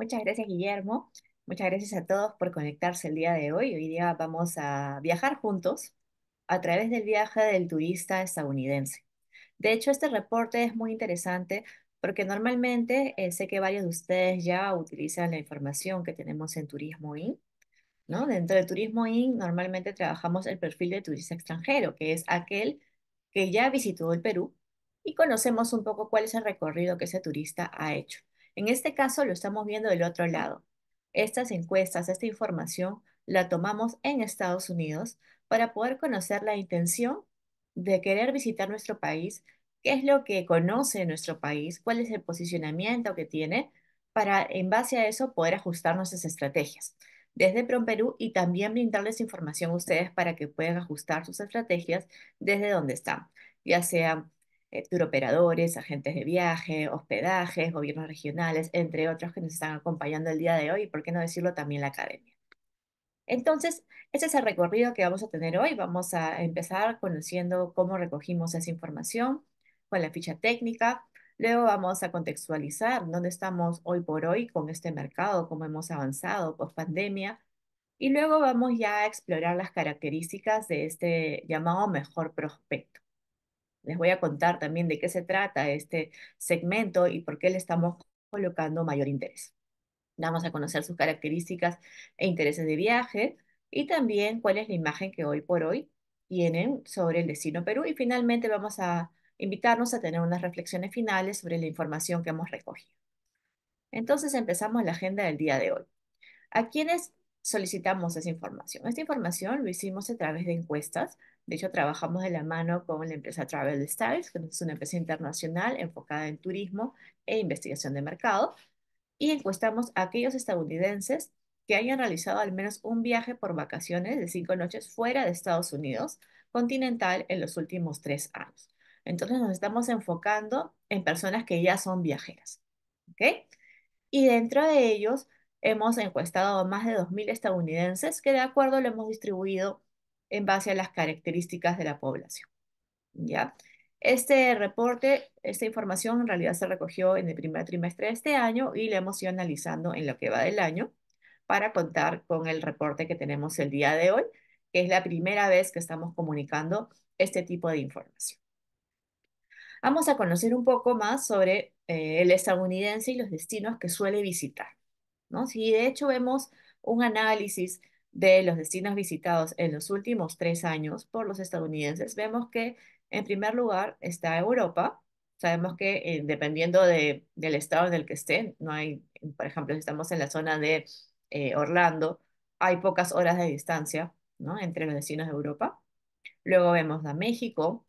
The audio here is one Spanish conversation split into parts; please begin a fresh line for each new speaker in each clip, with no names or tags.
Muchas gracias, Guillermo. Muchas gracias a todos por conectarse el día de hoy. Hoy día vamos a viajar juntos a través del viaje del turista estadounidense. De hecho, este reporte es muy interesante porque normalmente eh, sé que varios de ustedes ya utilizan la información que tenemos en Turismo IN. ¿no? Dentro de Turismo IN normalmente trabajamos el perfil de turista extranjero, que es aquel que ya visitó el Perú y conocemos un poco cuál es el recorrido que ese turista ha hecho. En este caso lo estamos viendo del otro lado. Estas encuestas, esta información, la tomamos en Estados Unidos para poder conocer la intención de querer visitar nuestro país, qué es lo que conoce nuestro país, cuál es el posicionamiento que tiene, para en base a eso poder ajustar nuestras estrategias desde Perú y también brindarles información a ustedes para que puedan ajustar sus estrategias desde donde están, ya sea eh, turoperadores, agentes de viaje, hospedajes, gobiernos regionales, entre otros que nos están acompañando el día de hoy y, por qué no decirlo, también la academia. Entonces, ese es el recorrido que vamos a tener hoy. Vamos a empezar conociendo cómo recogimos esa información con la ficha técnica. Luego vamos a contextualizar dónde estamos hoy por hoy con este mercado, cómo hemos avanzado post pandemia. Y luego vamos ya a explorar las características de este llamado mejor prospecto. Les voy a contar también de qué se trata este segmento y por qué le estamos colocando mayor interés. Vamos a conocer sus características e intereses de viaje y también cuál es la imagen que hoy por hoy tienen sobre el destino Perú y finalmente vamos a invitarnos a tener unas reflexiones finales sobre la información que hemos recogido. Entonces empezamos la agenda del día de hoy. ¿A quiénes solicitamos esa información? Esta información lo hicimos a través de encuestas de hecho, trabajamos de la mano con la empresa Travel Stars, que es una empresa internacional enfocada en turismo e investigación de mercado, y encuestamos a aquellos estadounidenses que hayan realizado al menos un viaje por vacaciones de cinco noches fuera de Estados Unidos continental en los últimos tres años. Entonces nos estamos enfocando en personas que ya son viajeras. Y dentro de ellos hemos encuestado a más de 2.000 estadounidenses que de acuerdo lo hemos distribuido en base a las características de la población. ¿ya? Este reporte, esta información en realidad se recogió en el primer trimestre de este año y la hemos ido analizando en lo que va del año para contar con el reporte que tenemos el día de hoy, que es la primera vez que estamos comunicando este tipo de información. Vamos a conocer un poco más sobre eh, el estadounidense y los destinos que suele visitar. ¿no? Si de hecho vemos un análisis de los destinos visitados en los últimos tres años por los estadounidenses, vemos que en primer lugar está Europa. Sabemos que eh, dependiendo del estado en el que estén, no hay, por ejemplo, si estamos en la zona de eh, Orlando, hay pocas horas de distancia ¿no? entre los destinos de Europa. Luego vemos a México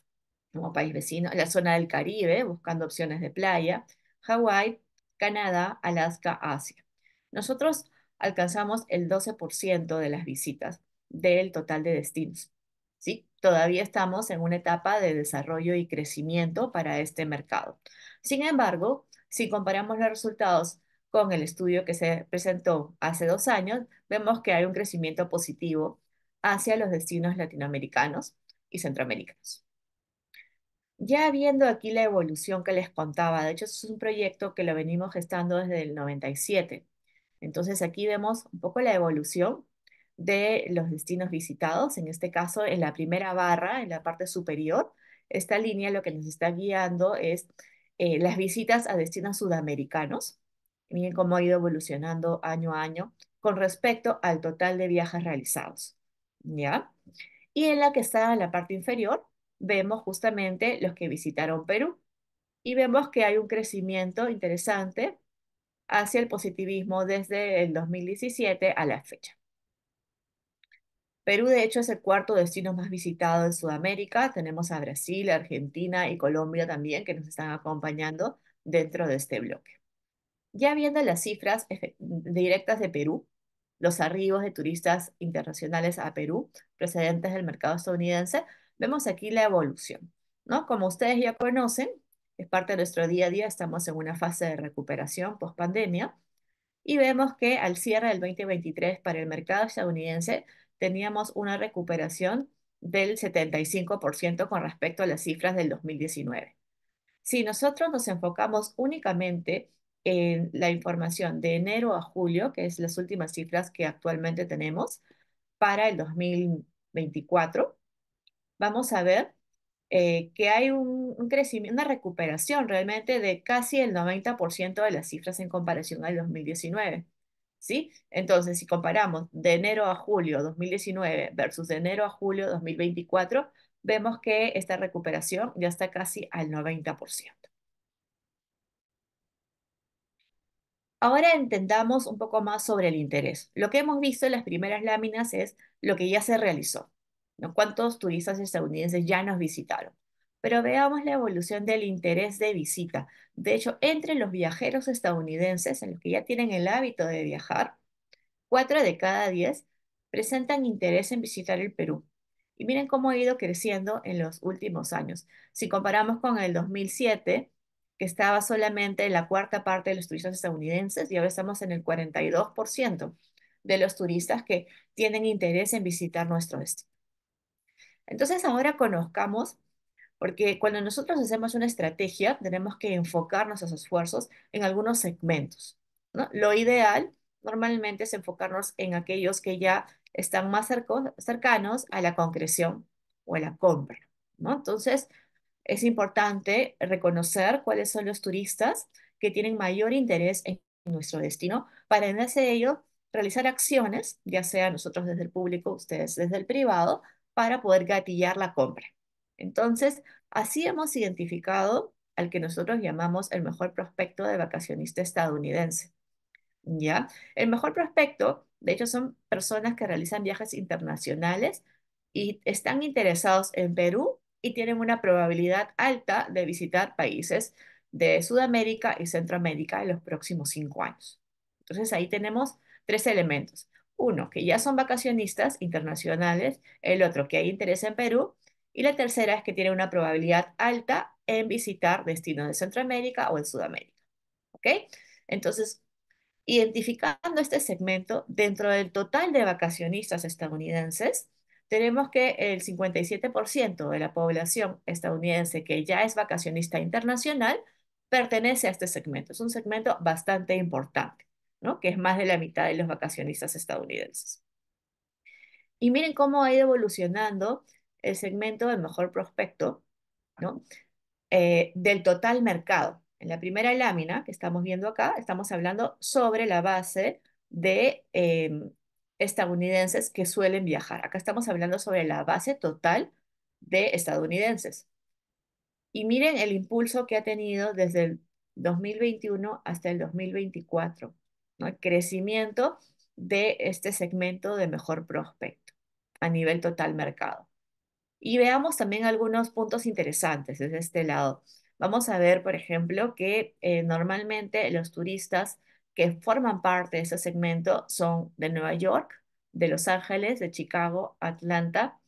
como país vecino, la zona del Caribe, buscando opciones de playa, Hawái, Canadá, Alaska, Asia. Nosotros alcanzamos el 12% de las visitas del total de destinos. ¿sí? Todavía estamos en una etapa de desarrollo y crecimiento para este mercado. Sin embargo, si comparamos los resultados con el estudio que se presentó hace dos años, vemos que hay un crecimiento positivo hacia los destinos latinoamericanos y centroamericanos. Ya viendo aquí la evolución que les contaba, de hecho es un proyecto que lo venimos gestando desde el 97, entonces aquí vemos un poco la evolución de los destinos visitados. En este caso, en la primera barra, en la parte superior, esta línea lo que nos está guiando es eh, las visitas a destinos sudamericanos. Miren cómo ha ido evolucionando año a año con respecto al total de viajes realizados. ¿Ya? Y en la que está en la parte inferior, vemos justamente los que visitaron Perú. Y vemos que hay un crecimiento interesante hacia el positivismo desde el 2017 a la fecha. Perú, de hecho, es el cuarto destino más visitado en Sudamérica. Tenemos a Brasil, Argentina y Colombia también que nos están acompañando dentro de este bloque. Ya viendo las cifras directas de Perú, los arribos de turistas internacionales a Perú procedentes del mercado estadounidense, vemos aquí la evolución. ¿no? Como ustedes ya conocen, es parte de nuestro día a día, estamos en una fase de recuperación post pandemia y vemos que al cierre del 2023 para el mercado estadounidense teníamos una recuperación del 75% con respecto a las cifras del 2019. Si nosotros nos enfocamos únicamente en la información de enero a julio, que es las últimas cifras que actualmente tenemos para el 2024, vamos a ver eh, que hay un, un, crecimiento, una recuperación realmente de casi el 90% de las cifras en comparación al 2019. ¿Sí? Entonces, si comparamos de enero a julio 2019 versus de enero a julio 2024, vemos que esta recuperación ya está casi al 90%. Ahora entendamos un poco más sobre el interés. Lo que hemos visto en las primeras láminas es lo que ya se realizó. ¿no? ¿Cuántos turistas estadounidenses ya nos visitaron? Pero veamos la evolución del interés de visita. De hecho, entre los viajeros estadounidenses, en los que ya tienen el hábito de viajar, cuatro de cada 10 presentan interés en visitar el Perú. Y miren cómo ha ido creciendo en los últimos años. Si comparamos con el 2007, que estaba solamente en la cuarta parte de los turistas estadounidenses, y ahora estamos en el 42% de los turistas que tienen interés en visitar nuestro destino. Entonces ahora conozcamos, porque cuando nosotros hacemos una estrategia, tenemos que enfocarnos esos esfuerzos en algunos segmentos. Lo ideal normalmente es enfocarnos en aquellos que ya están más cercanos a la concreción o a la compra. Entonces, es importante reconocer cuáles son los turistas que tienen mayor interés en nuestro destino para en ese ello realizar acciones, ya sea nosotros desde el público, ustedes desde el privado, para poder gatillar la compra. Entonces, así hemos identificado al que nosotros llamamos el mejor prospecto de vacacionista estadounidense. ¿Ya? El mejor prospecto, de hecho, son personas que realizan viajes internacionales y están interesados en Perú y tienen una probabilidad alta de visitar países de Sudamérica y Centroamérica en los próximos cinco años. Entonces ahí tenemos tres elementos uno que ya son vacacionistas internacionales, el otro que hay interés en Perú y la tercera es que tiene una probabilidad alta en visitar destinos de Centroamérica o en Sudamérica. ¿Ok? Entonces, identificando este segmento dentro del total de vacacionistas estadounidenses, tenemos que el 57% de la población estadounidense que ya es vacacionista internacional pertenece a este segmento. Es un segmento bastante importante que es más de la mitad de los vacacionistas estadounidenses. Y miren cómo ha ido evolucionando el segmento del mejor prospecto ¿no? Eh, del total mercado. En la primera lámina que estamos viendo acá, estamos hablando sobre la base de em, estadounidenses que suelen viajar. Acá estamos hablando sobre la base total de estadounidenses. Y miren el impulso que ha tenido desde el 2021 hasta el 2024 crecimiento de este segmento de mejor prospecto a nivel total mercado. Y veamos también algunos puntos interesantes desde este lado. Vamos a ver, por ejemplo, que eh, normalmente los turistas que forman parte de ese segmento son de Nueva York, de Los Ángeles, de Chicago, Atlanta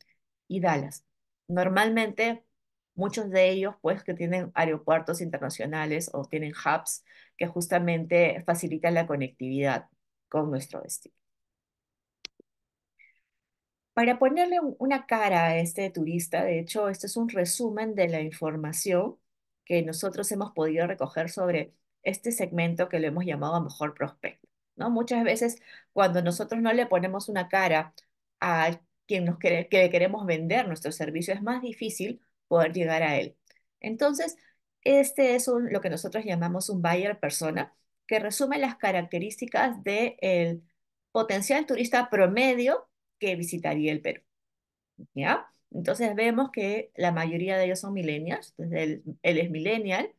y Dallas. Normalmente muchos de ellos pues que tienen aeropuertos internacionales o tienen hubs que justamente facilitan la conectividad con nuestro destino. Para ponerle una cara a este turista, de hecho, este es un resumen de la información que nosotros hemos podido recoger sobre este segmento que lo hemos llamado a mejor prospecto. ¿no? Muchas veces cuando nosotros no le ponemos una cara a quien nos que queremos vender nuestro servicio, es más difícil poder llegar a él. Entonces, este es lo que nosotros llamamos un buyer persona, que resume las características del potencial turista promedio que visitaría el Perú. ¿Ya? Entonces vemos que la mayoría de ellos son millennials, él, él es millennial,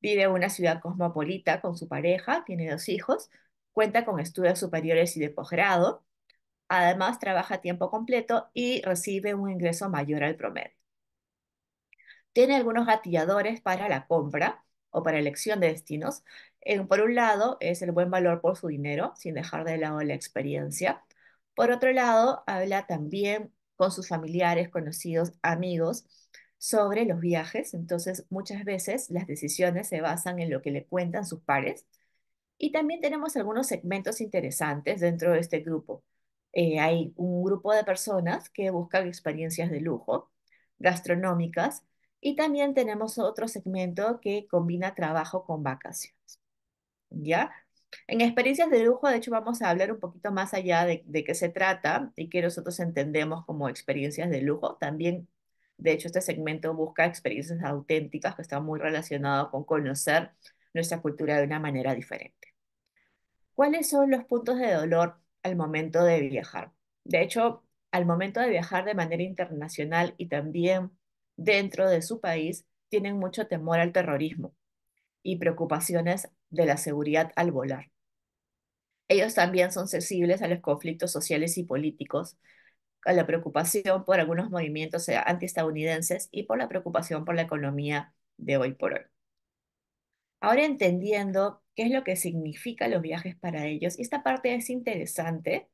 vive en una ciudad cosmopolita con su pareja, tiene dos hijos, cuenta con estudios superiores y de posgrado, además trabaja a tiempo completo y recibe un ingreso mayor al promedio tiene algunos gatilladores para la compra o para elección de destinos. Eh, por un lado, es el buen valor por su dinero, sin dejar de lado la experiencia. Por otro lado, habla también con sus familiares, conocidos, amigos, sobre los viajes. Entonces, muchas veces las decisiones se basan en lo que le cuentan sus pares. Y también tenemos algunos segmentos interesantes dentro de este grupo. Eh, hay un grupo de personas que buscan experiencias de lujo, gastronómicas, y también tenemos otro segmento que combina trabajo con vacaciones. ¿Ya? En experiencias de lujo, de hecho, vamos a hablar un poquito más allá de, de qué se trata y que nosotros entendemos como experiencias de lujo. También, de hecho, este segmento busca experiencias auténticas que están muy relacionadas con conocer nuestra cultura de una manera diferente. ¿Cuáles son los puntos de dolor al momento de viajar? De hecho, al momento de viajar de manera internacional y también dentro de su país tienen mucho temor al terrorismo y preocupaciones de la seguridad al volar. Ellos también son sensibles a los conflictos sociales y políticos, a la preocupación por algunos movimientos antiestadounidenses y por la preocupación por la economía de hoy por hoy. Ahora entendiendo qué es lo que significa los viajes para ellos, esta parte es interesante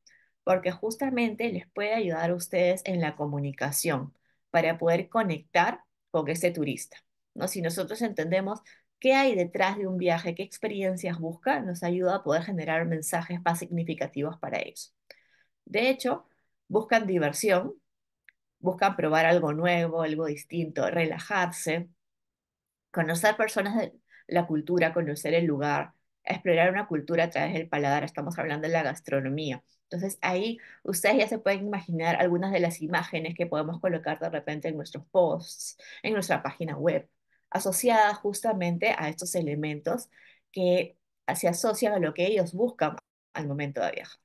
porque justamente les puede ayudar a ustedes en la comunicación para poder conectar con ese turista. ¿no? Si nosotros entendemos qué hay detrás de un viaje, qué experiencias busca, nos ayuda a poder generar mensajes más significativos para ellos. De hecho, buscan diversión, buscan probar algo nuevo, algo distinto, relajarse, conocer personas de la cultura, conocer el lugar, explorar una cultura a través del paladar, estamos hablando de la gastronomía. Entonces ahí ustedes ya se pueden imaginar algunas de las imágenes que podemos colocar de repente en nuestros posts, en nuestra página web, asociadas justamente a estos elementos que se asocian a lo que ellos buscan al momento de viajar.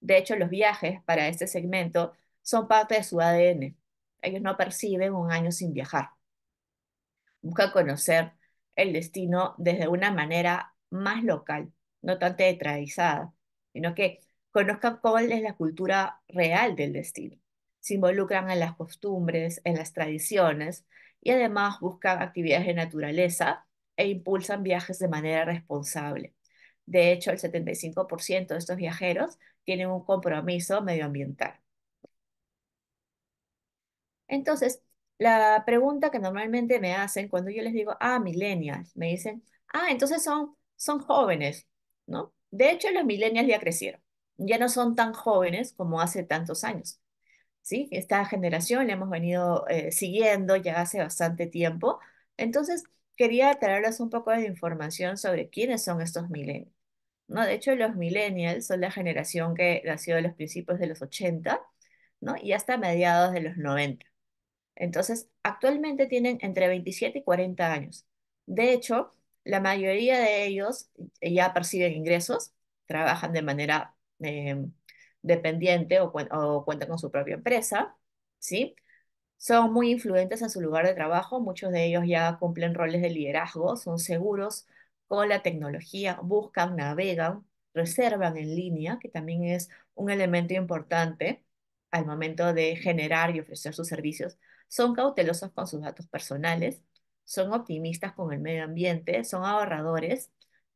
De hecho, los viajes para este segmento son parte de su ADN. Ellos no perciben un año sin viajar. Buscan conocer el destino desde una manera más local, no tan teatralizada, sino que conozcan cuál es la cultura real del destino. Se involucran en las costumbres, en las tradiciones y además buscan actividades de naturaleza e impulsan viajes de manera responsable. De hecho, el 75% de estos viajeros tienen un compromiso medioambiental. Entonces, la pregunta que normalmente me hacen cuando yo les digo, ah, millennials, me dicen, ah, entonces son son jóvenes, ¿no? De hecho, los millennials ya crecieron, ya no son tan jóvenes como hace tantos años. ¿Sí? Esta generación la hemos venido eh, siguiendo ya hace bastante tiempo. Entonces, quería traerles un poco de información sobre quiénes son estos millennials. ¿no? De hecho, los millennials son la generación que nació de los principios de los 80 ¿no? y hasta mediados de los 90. Entonces, actualmente tienen entre 27 y 40 años. De hecho, la mayoría de ellos eh, ya perciben ingresos, trabajan de manera em, dependiente o, cuentan con su propia empresa, ¿sí? Son muy influentes en su lugar de trabajo, muchos de ellos ya cumplen roles de liderazgo, son seguros con la tecnología, buscan, navegan, reservan en línea, que también es un elemento importante al momento de generar y ofrecer sus servicios. Son cautelosos con sus datos personales, son optimistas con el medio ambiente, son ahorradores,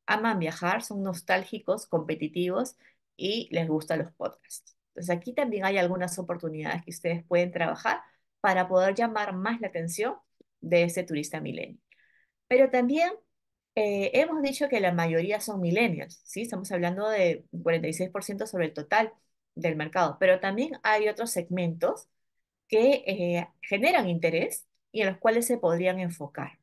aman viajar, son nostálgicos, competitivos y les gustan los podcasts. Entonces aquí también hay algunas oportunidades que ustedes pueden trabajar para poder llamar más la atención de ese turista milenio. Pero también eh, hemos dicho que la mayoría son milenios, ¿sí? Estamos hablando de un 46% sobre el total del mercado, pero también hay otros segmentos que eh, generan interés y en los cuales se podrían enfocar,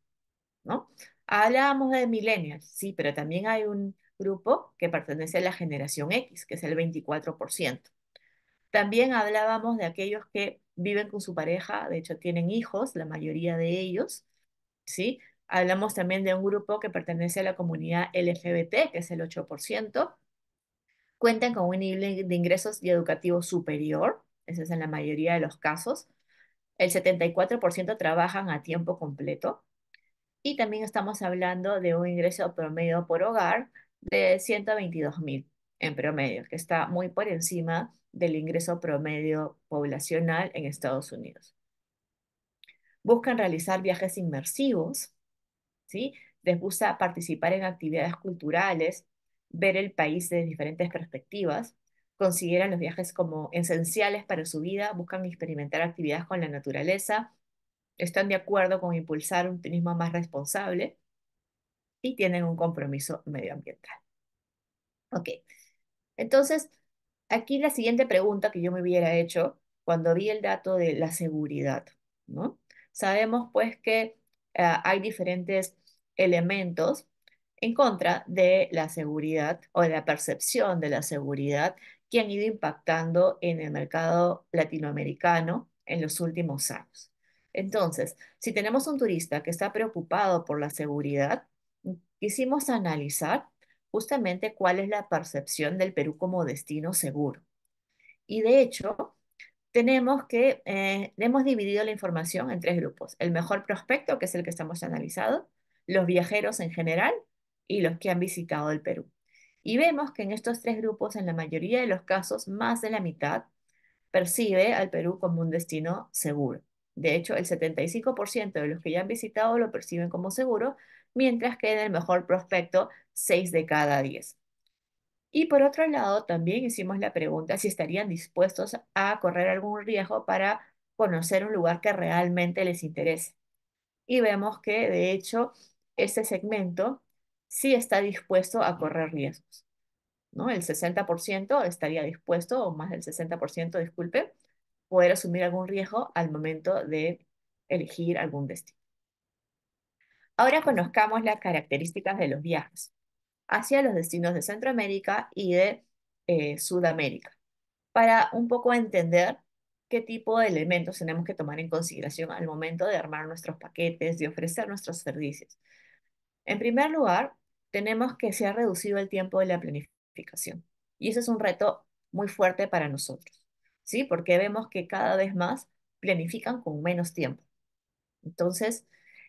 ¿no? Hablábamos de millennials, sí, pero también hay un grupo que pertenece a la generación X, que es el 24%. También hablábamos de aquellos que viven con su pareja, de hecho tienen hijos, la mayoría de ellos, ¿sí? Hablamos también de un grupo que pertenece a la comunidad LGBT, que es el 8%. Cuentan con un nivel de ingresos y educativo superior, ese es en la mayoría de los casos, el 74% trabajan a tiempo completo. Y también estamos hablando de un ingreso promedio por hogar de 122.000 mil en promedio, que está muy por encima del ingreso promedio poblacional en Estados Unidos. Buscan realizar viajes inmersivos, ¿sí? les gusta participar en actividades culturales, ver el país desde diferentes perspectivas, consideran los viajes como esenciales para su vida, buscan experimentar actividades con la naturaleza, están de acuerdo con impulsar un turismo más responsable y tienen un compromiso medioambiental. Ok, entonces, aquí la siguiente pregunta que yo me hubiera hecho cuando vi el dato de la seguridad, ¿no? Sabemos pues que ah, hay diferentes elementos en contra de la seguridad o de la percepción de la seguridad que han ido impactando en el mercado latinoamericano en los últimos años. Entonces, si tenemos un turista que está preocupado por la seguridad, quisimos analizar justamente cuál es la percepción del Perú como destino seguro. Y de hecho, tenemos que, eh, hemos dividido la información en tres grupos. El mejor prospecto, que es el que estamos analizando, los viajeros en general y los que han visitado el Perú. Y vemos que en estos tres grupos, en la mayoría de los casos, más de la mitad percibe al Perú como un destino seguro. De hecho, el 75% de los que ya han visitado lo perciben como seguro, mientras que en el mejor prospecto, 6 de cada 10. Y por otro lado, también hicimos la pregunta si estarían dispuestos a correr algún riesgo para conocer un lugar que realmente les interese. Y vemos que, de hecho, este segmento sí está dispuesto a correr riesgos. ¿no? El 60% estaría dispuesto, o más del 60%, disculpe, poder asumir algún riesgo al momento de elegir algún destino. Ahora conozcamos las características de los viajes hacia los destinos de Centroamérica y de eh, Sudamérica, para un poco entender qué tipo de elementos tenemos que tomar en consideración al momento de armar nuestros paquetes, de ofrecer nuestros servicios. En primer lugar, tenemos que se ha reducido el tiempo de la planificación. Y eso es un reto muy fuerte para nosotros, ¿sí? Porque vemos que cada vez más planifican con menos tiempo. Entonces,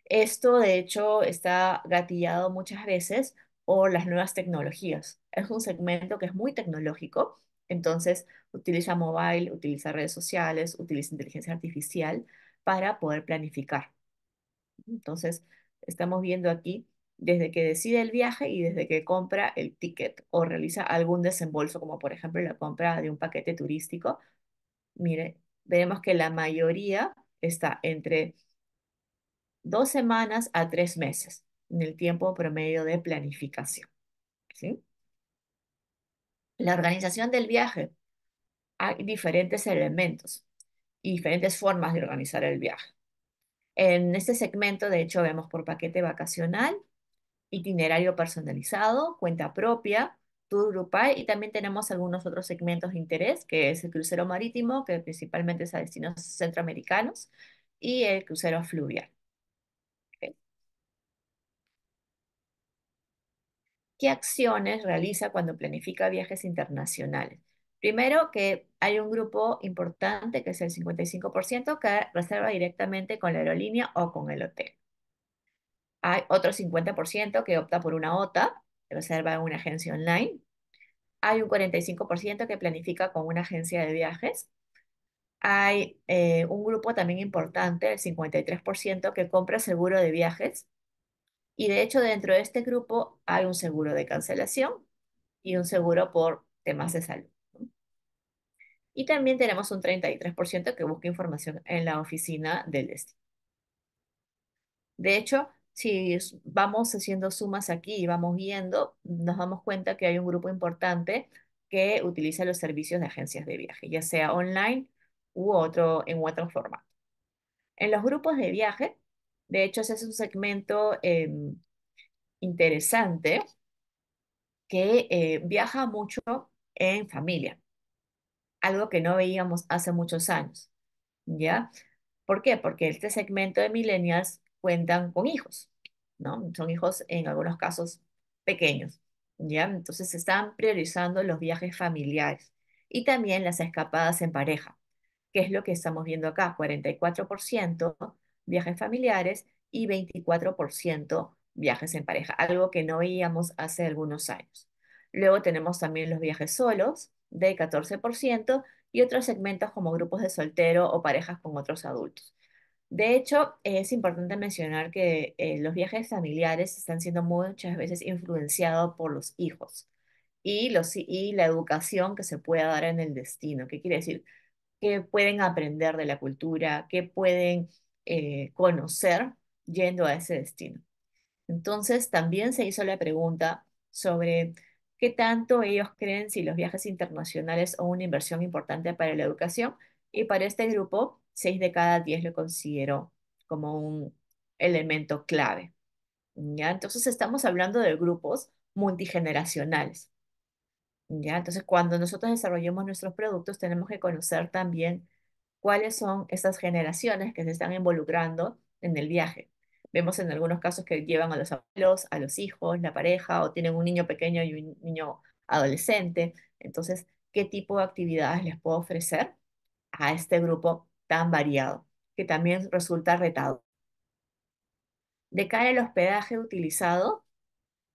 esto de hecho está gatillado muchas veces por las nuevas tecnologías. Es un segmento que es muy tecnológico, entonces utiliza mobile, utiliza redes sociales, utiliza inteligencia artificial para poder planificar. Entonces, estamos viendo aquí desde que decide el viaje y desde que compra el ticket o realiza algún desembolso, como por ejemplo la compra de un paquete turístico, mire, veremos que la mayoría está entre dos semanas a tres meses en el tiempo promedio de planificación. La organización del viaje. Hay diferentes elementos y diferentes formas de organizar el viaje. En este segmento, de hecho, vemos por paquete vacacional, itinerario personalizado, cuenta propia, tour grupal y también tenemos algunos otros segmentos de interés, que es el crucero marítimo, que principalmente es a destinos centroamericanos, y el crucero fluvial. ¿Qué acciones realiza cuando planifica viajes internacionales? Primero, que hay un grupo importante, que es el 55%, que reserva directamente con la aerolínea o con el hotel. Hay otro 50% que opta por una OTA, reserva en una agencia online. Hay un 45% que planifica con una agencia de viajes. Hay eh, un grupo también importante, el 53%, que compra seguro de viajes. Y de hecho, dentro de este grupo hay un seguro de cancelación y un seguro por temas de salud. Y también tenemos un 33% que busca información en la oficina del destino. De hecho, si vamos haciendo sumas aquí y vamos viendo, nos damos cuenta que hay un grupo importante que utiliza los servicios de agencias de viaje, ya sea online u otro, en otro formato. En los grupos de viaje, de hecho, es un segmento em, interesante que eh, viaja mucho en familia, algo que no veíamos hace muchos años, ¿ya? ¿Por qué? Porque este segmento de millennials cuentan con hijos, ¿no? Son hijos en algunos casos pequeños, ¿ya? Entonces se están priorizando los viajes familiares y también las escapadas en pareja, que es lo que estamos viendo acá, 44% viajes familiares y 24% viajes en pareja, algo que no veíamos hace algunos años. Luego tenemos también los viajes solos de 14% y otros segmentos como grupos de soltero o parejas con otros adultos. De hecho, es importante mencionar que eh, los viajes familiares están siendo muchas veces influenciados por los hijos y, los, y la educación que se pueda dar en el destino. ¿Qué quiere decir? Que pueden aprender de la cultura, ¿Qué pueden eh, conocer yendo a ese destino. Entonces, también se hizo la pregunta sobre qué tanto ellos creen si los viajes internacionales son una inversión importante para la educación. Y para este grupo, 6 de cada 10 lo considero como un elemento clave. ¿ya? Entonces estamos hablando de grupos multigeneracionales. ¿ya? Entonces cuando nosotros desarrollemos nuestros productos tenemos que conocer también cuáles son esas generaciones que se están involucrando en el viaje. Vemos en algunos casos que llevan a los abuelos, a los hijos, la pareja o tienen un niño pequeño y un niño adolescente. Entonces, ¿qué tipo de actividades les puedo ofrecer a este grupo han variado, que también resulta retado. De cara al hospedaje utilizado,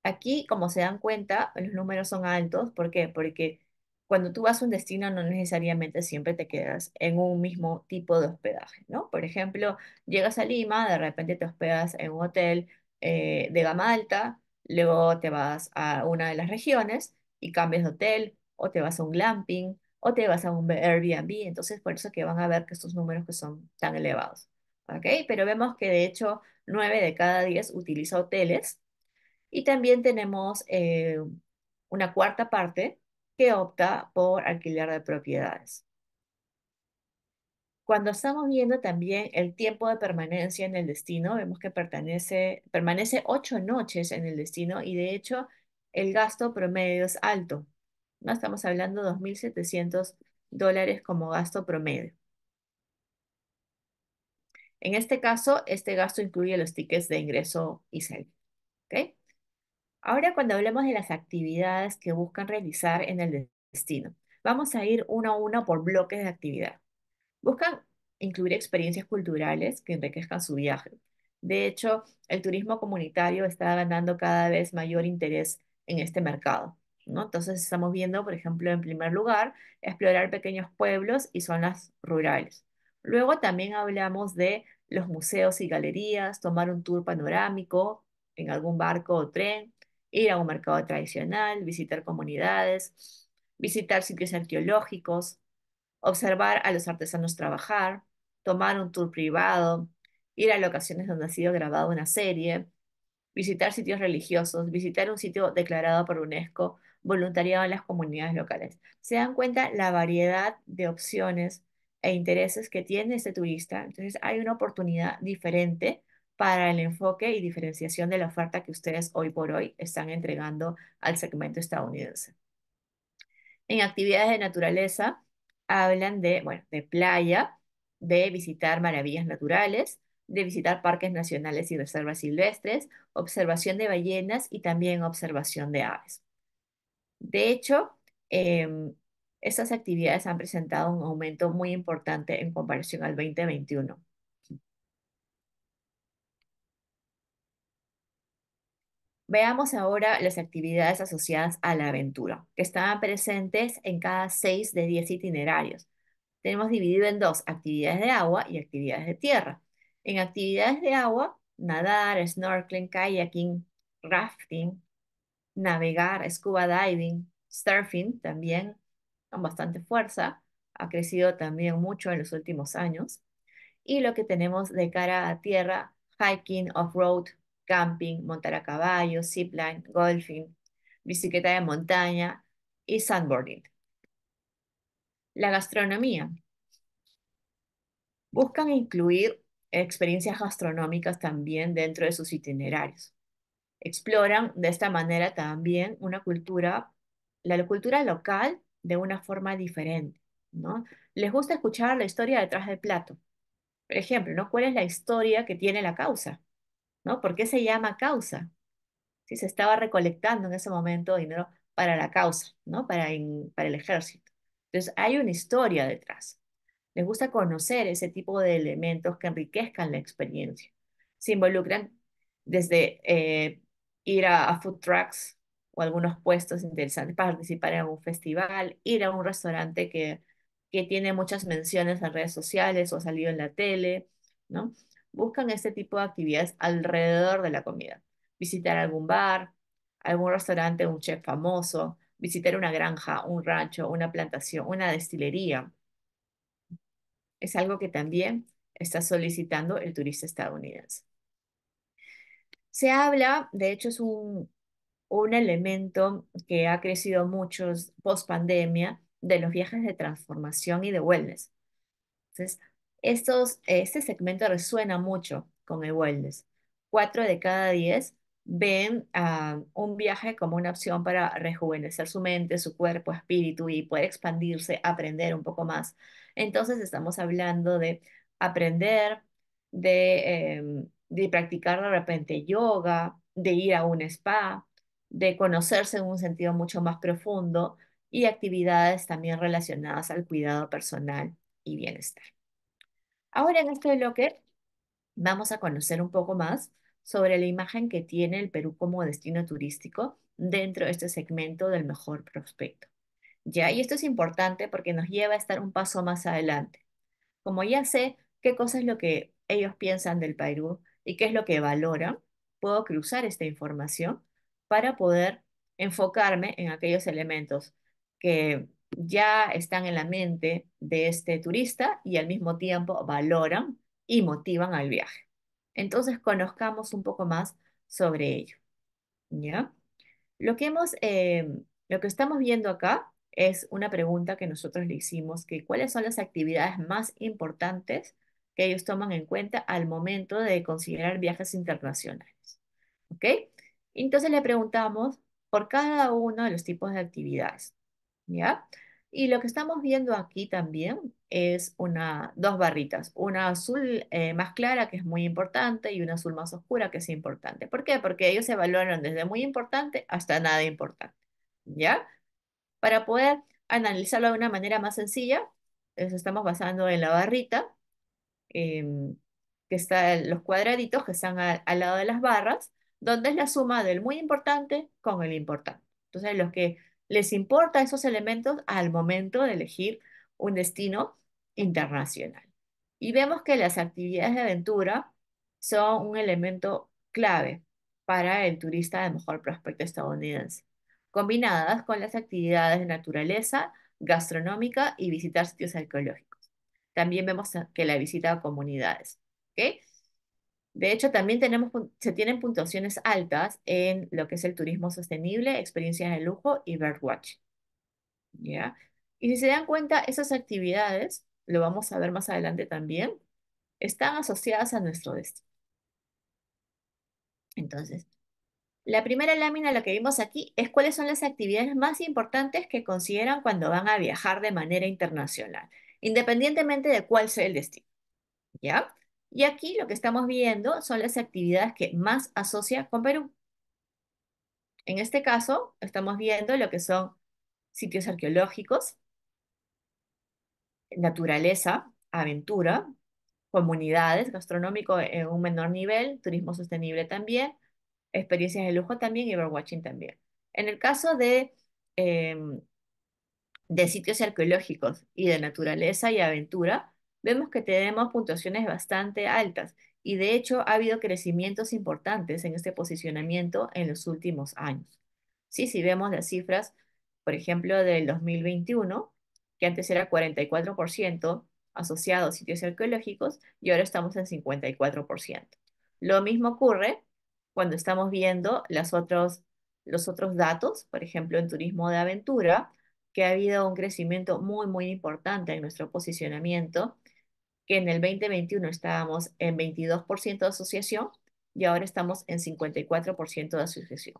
aquí, como se dan cuenta, los números son altos. ¿Por qué? Porque cuando tú vas a un destino no necesariamente siempre te quedas en un mismo tipo de hospedaje, ¿no? Por ejemplo, llegas a Lima, de repente te hospedas en un hotel eh, de gama alta, luego te vas a una de las regiones y cambias de hotel o te vas a un glamping o te vas a un Airbnb, entonces por eso que van a ver que estos números que son tan elevados. okay Pero vemos que de hecho 9 de cada 10 utiliza hoteles y también tenemos eh, una cuarta parte que opta por alquilar de propiedades. Cuando estamos viendo también el tiempo de permanencia en el destino, vemos que pertenece, permanece ocho noches en el destino y de hecho el gasto promedio es alto. ¿no? Estamos hablando de 2.700 dólares como gasto promedio. En este caso, este gasto incluye los tickets de ingreso y salida. Ahora, cuando hablemos de las actividades que buscan realizar en el destino, vamos a ir uno a uno por bloques de actividad. Buscan incluir experiencias culturales que enriquezcan su viaje. De hecho, el turismo comunitario está ganando cada vez mayor interés en este mercado. Entonces estamos viendo, por ejemplo, en primer lugar, explorar pequeños pueblos y zonas rurales. Luego también hablamos de los museos y galerías, tomar un tour panorámico en algún barco o tren, ir a un mercado tradicional, visitar comunidades, visitar sitios arqueológicos, observar a los artesanos trabajar, tomar un tour privado, ir a locaciones donde ha sido grabada una serie, visitar sitios religiosos, visitar un sitio declarado por UNESCO voluntariado en las comunidades locales. Se dan cuenta la variedad de opciones e intereses que tiene este turista. Entonces hay una oportunidad diferente para el enfoque y diferenciación de la oferta que ustedes hoy por hoy están entregando al segmento estadounidense. En actividades de naturaleza hablan de, bueno, de playa, de visitar maravillas naturales, de visitar parques nacionales y reservas silvestres, observación de ballenas y también observación de aves. De hecho, eh, estas actividades han presentado un aumento muy importante en comparación al 2021. Veamos ahora las actividades asociadas a la aventura, que estaban presentes en cada 6 de 10 itinerarios. Tenemos dividido en dos, actividades de agua y actividades de tierra. En actividades de agua, nadar, snorkeling, kayaking, rafting, navegar, scuba diving, surfing también, con bastante fuerza, ha crecido también mucho en los últimos años. Y lo que tenemos de cara a tierra, hiking, off-road, camping, montar a caballo, zipline, golfing, bicicleta de montaña y sandboarding. La gastronomía. Buscan incluir experiencias gastronómicas también dentro de sus itinerarios exploran de esta manera también una cultura, la cultura local de una forma diferente, ¿no? Les gusta escuchar la historia detrás del plato. Por ejemplo, ¿no? ¿Cuál es la historia que tiene la causa? ¿No? ¿Por qué se llama causa? Si se estaba recolectando en ese momento dinero para la causa, ¿no? Para, para el ejército. Entonces, hay una historia detrás. Les gusta conocer ese tipo de elementos que enriquezcan la experiencia. Se involucran desde eh, ir a, food trucks o algunos puestos interesantes, participar en algún festival, ir a un restaurante que, que tiene muchas menciones en redes sociales o ha salido en la tele, ¿no? Buscan este tipo de actividades alrededor de la comida. Visitar algún bar, algún restaurante, un chef famoso, visitar una granja, un rancho, una plantación, una destilería. Es algo que también está solicitando el turista estadounidense. Se habla, de hecho es un, elemento que ha crecido mucho post pandemia, de los viajes de transformación y de wellness. Entonces, estos, este segmento resuena mucho con el wellness. Cuatro de cada diez ven ah, un viaje como una opción para rejuvenecer su mente, su cuerpo, espíritu y poder expandirse, aprender un poco más. Entonces estamos hablando de aprender, de em, de practicar de repente yoga, de ir a un spa, de conocerse en un sentido mucho más profundo y actividades también relacionadas al cuidado personal y bienestar. Ahora en este bloque vamos a conocer un poco más sobre la imagen que tiene el Perú como destino turístico dentro de este segmento del mejor prospecto. Ya, y esto es importante porque nos lleva a estar un paso más adelante. Como ya sé qué cosa es lo que ellos piensan del Perú, y qué es lo que valoran? puedo cruzar esta información para poder enfocarme en aquellos elementos que ya están en la mente de este turista y al mismo tiempo valoran y motivan al viaje. Entonces, conozcamos un poco más sobre ello. ¿Ya? Lo que, em, lo que estamos viendo acá es una pregunta que nosotros le hicimos, que cuáles son las actividades más importantes que ellos toman en cuenta al momento de considerar viajes internacionales. ¿Ok? Entonces le preguntamos por cada uno de los tipos de actividades. ¿Ya? Y lo que estamos viendo aquí también es una, dos barritas, una azul eh, más clara que es muy importante y una azul más oscura que es importante. ¿Por qué? Porque ellos evaluaron desde muy importante hasta nada importante. ¿Ya? Para poder analizarlo de una manera más sencilla, estamos basando en la barrita Em, que están los cuadraditos que están al lado de las barras, donde es la suma del muy importante con el importante. Entonces, los que les importa esos elementos al momento de elegir un destino internacional. Y vemos que las actividades de aventura son un elemento clave para el turista de mejor prospecto estadounidense, combinadas con las actividades de naturaleza, gastronómica y visitar sitios arqueológicos también vemos que la visita a comunidades. ¿okay? De hecho, también tenemos, se tienen puntuaciones altas en lo que es el turismo sostenible, experiencias de lujo y birdwatch. ¿ya? Y si se dan cuenta, esas actividades, lo vamos a ver más adelante también, están asociadas a nuestro destino. Entonces, la primera lámina, lo que vimos aquí, es cuáles son las actividades más importantes que consideran cuando van a viajar de manera internacional independientemente de cuál sea el destino. ¿Ya? Y aquí lo que estamos viendo son las actividades que más asocia con Perú. En este caso, estamos viendo lo que son sitios arqueológicos, naturaleza, aventura, comunidades, gastronómico en un menor nivel, turismo sostenible también, experiencias de lujo también y birdwatching también. En el caso de em, de sitios arqueológicos y de naturaleza y aventura, vemos que tenemos puntuaciones bastante altas y de hecho ha habido crecimientos importantes en este posicionamiento en los últimos años. Sí, si vemos las cifras, por ejemplo, del 2021, que antes era 44% asociado a sitios arqueológicos y ahora estamos en 54%. Lo mismo ocurre cuando estamos viendo las otros, los otros datos, por ejemplo, en turismo de aventura, que ha habido un crecimiento muy, muy importante en nuestro posicionamiento, que en el 2021 estábamos en 22% de asociación y ahora estamos en 54% de asociación.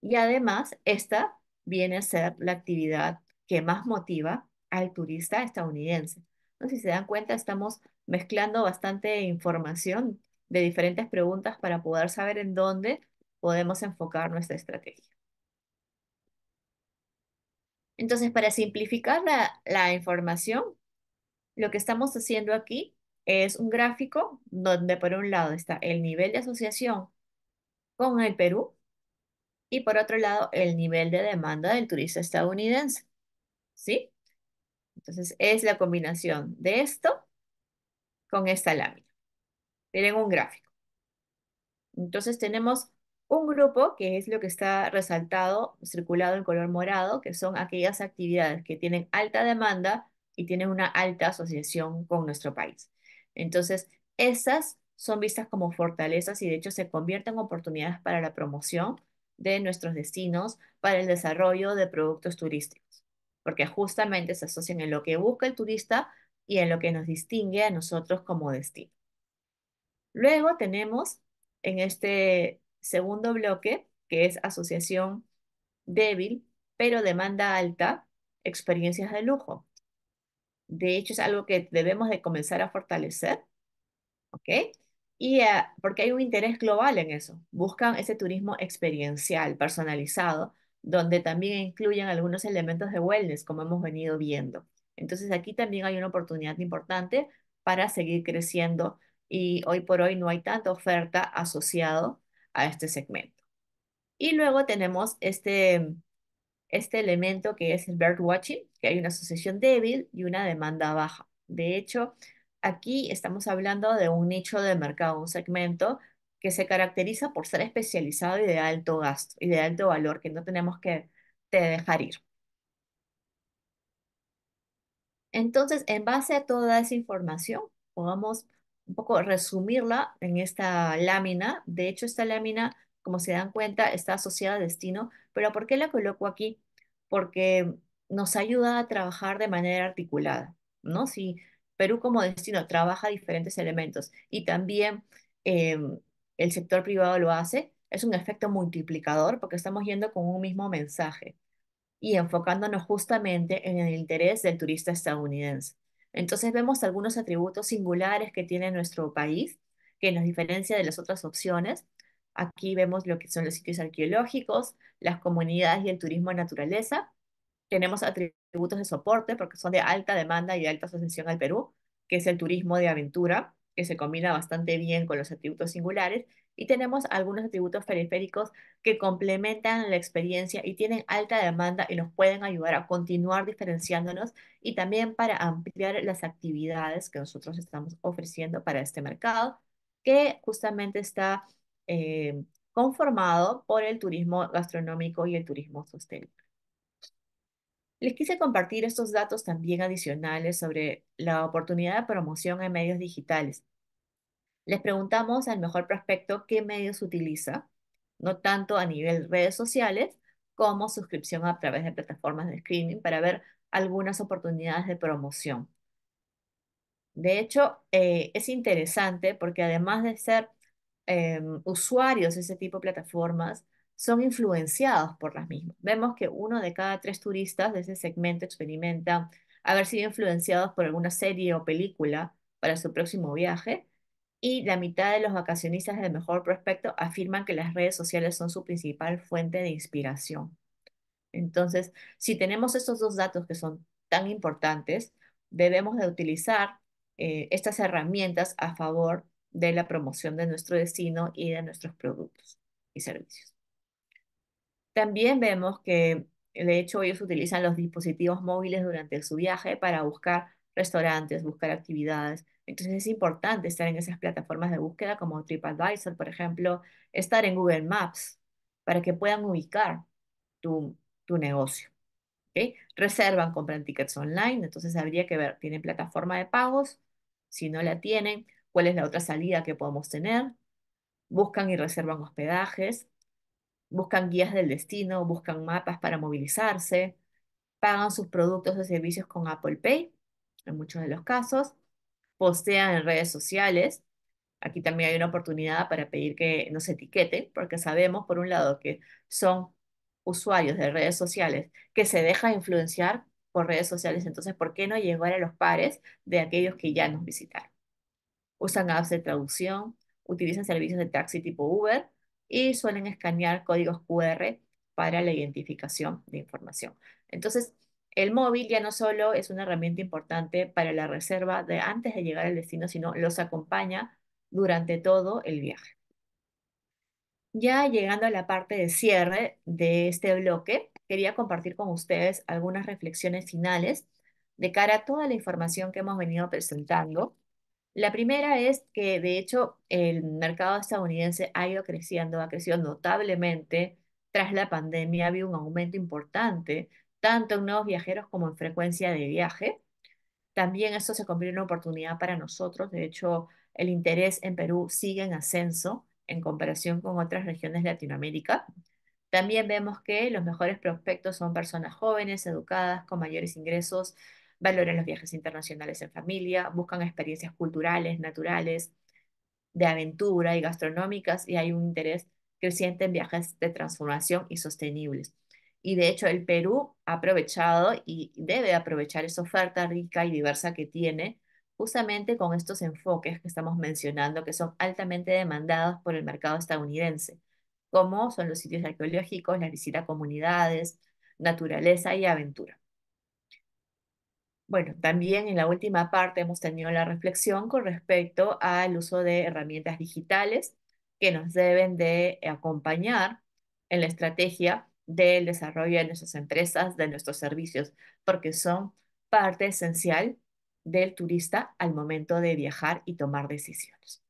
Y además, esta viene a ser la actividad que más motiva al turista estadounidense. No si se dan cuenta, estamos mezclando bastante información de diferentes preguntas para poder saber en dónde podemos enfocar nuestra estrategia. Entonces, para simplificar la, información, lo que estamos haciendo aquí es un gráfico donde por un lado está el nivel de asociación con el Perú y por otro lado el nivel de demanda del turista estadounidense. ¿Sí? Entonces es la combinación de esto con esta lámina. Miren un gráfico. Entonces tenemos un grupo, que es lo que está resaltado, circulado en color morado, que son aquellas actividades que tienen alta demanda y tienen una alta asociación con nuestro país. Entonces, esas son vistas como fortalezas y de hecho se convierten en oportunidades para la promoción de nuestros destinos, para el desarrollo de productos turísticos, porque justamente se asocian en lo que busca el turista y en lo que nos distingue a nosotros como destino. Luego tenemos en este segundo bloque, que es asociación débil, pero demanda alta, experiencias de lujo. De hecho, es algo que debemos de comenzar a fortalecer, ¿ok? Y ah, porque hay un interés global en eso. Buscan ese turismo experiencial, personalizado, donde también incluyen algunos elementos de wellness, como hemos venido viendo. Entonces, aquí también hay una oportunidad importante para seguir creciendo y hoy por hoy no hay tanta oferta asociado este segmento. Y luego tenemos este, este elemento que es el bird watching, que hay una asociación débil y una demanda baja. De hecho, aquí estamos hablando de un nicho de mercado, un segmento que se caracteriza por ser especializado y de alto gasto y de alto valor, que no tenemos que dejar ir. Entonces, en base a toda esa información, vamos un poco resumirla en esta lámina. De hecho, esta lámina, como se dan cuenta, está asociada a destino, pero ¿por qué la coloco aquí? Porque nos ayuda a trabajar de manera articulada, ¿no? Si Perú como destino trabaja diferentes elementos y también em, el sector privado lo hace, es un efecto multiplicador porque estamos yendo con un mismo mensaje y enfocándonos justamente en el interés del turista estadounidense. Entonces vemos algunos atributos singulares que tiene nuestro país, que nos diferencia de las otras opciones. Aquí vemos lo que son los sitios arqueológicos, las comunidades y el turismo de naturaleza. Tenemos atributos de soporte, porque son de alta demanda y de alta asociación al Perú, que es el turismo de aventura, que se combina bastante bien con los atributos singulares, y tenemos algunos atributos periféricos que complementan la experiencia y tienen alta demanda y nos pueden ayudar a continuar diferenciándonos y también para ampliar las actividades que nosotros estamos ofreciendo para este mercado, que justamente está eh, conformado por el turismo gastronómico y el turismo sostenible. Les quise compartir estos datos también adicionales sobre la oportunidad de promoción en medios digitales. Les preguntamos al mejor prospecto qué medios utiliza, no tanto a nivel redes sociales como suscripción a través de plataformas de screening para ver algunas oportunidades de promoción. De hecho, eh, es interesante porque además de ser em, usuarios de ese tipo de plataformas, son influenciados por las mismas. Vemos que uno de cada tres turistas de ese segmento experimenta haber sido influenciados por alguna serie o película para su próximo viaje y la mitad de los vacacionistas de mejor prospecto afirman que las redes sociales son su principal fuente de inspiración. Entonces, si tenemos estos dos datos que son tan importantes, debemos de utilizar eh, estas herramientas a favor de la promoción de nuestro destino y de nuestros productos y servicios. También vemos que, de hecho, ellos utilizan los dispositivos móviles durante su viaje para buscar restaurantes, buscar actividades. Entonces es importante estar en esas plataformas de búsqueda como TripAdvisor, por ejemplo, estar en Google Maps para que puedan ubicar tu, negocio. Reservan, compran tickets online, entonces habría que ver, ¿tienen plataforma de pagos? Si no la tienen, ¿cuál es la otra salida que podemos tener? Buscan y reservan hospedajes, buscan guías del destino, buscan mapas para movilizarse, pagan sus productos o servicios con Apple Pay en muchos de los casos, postean en redes sociales. Aquí también hay una oportunidad para pedir que nos etiqueten, porque sabemos, por un lado, que son usuarios de redes sociales que se dejan influenciar por redes sociales, entonces, ¿por qué no llegar a los pares de aquellos que ya nos visitaron? Usan apps de traducción, utilizan servicios de taxi tipo Uber y suelen escanear códigos QR para la identificación de información. Entonces, el móvil ya no solo es una herramienta importante para la reserva de antes de llegar al destino, sino los acompaña durante todo el viaje. Ya llegando a la parte de cierre de este bloque, quería compartir con ustedes algunas reflexiones finales de cara a toda la información que hemos venido presentando. La primera es que, de hecho, el mercado estadounidense ha ido creciendo, ha crecido notablemente tras la pandemia, ha habido un aumento importante tanto en nuevos viajeros como en frecuencia de viaje. También esto se convierte en una oportunidad para nosotros. De hecho, el interés en Perú sigue en ascenso en comparación con otras regiones de Latinoamérica. También vemos que los mejores prospectos son personas jóvenes, educadas, con mayores ingresos, valoran los viajes internacionales en familia, buscan experiencias culturales, naturales, de aventura y gastronómicas, y hay un interés creciente en viajes de transformación y sostenibles. Y de hecho el Perú ha aprovechado y debe aprovechar esa oferta rica y diversa que tiene justamente con estos enfoques que estamos mencionando que son altamente demandados por el mercado estadounidense, como son los sitios arqueológicos, la visita a comunidades, naturaleza y aventura. Bueno, también en la última parte hemos tenido la reflexión con respecto al uso de herramientas digitales que nos deben de acompañar en la estrategia del desarrollo de nuestras empresas, de nuestros servicios, porque son parte esencial del turista al momento de viajar y tomar decisiones.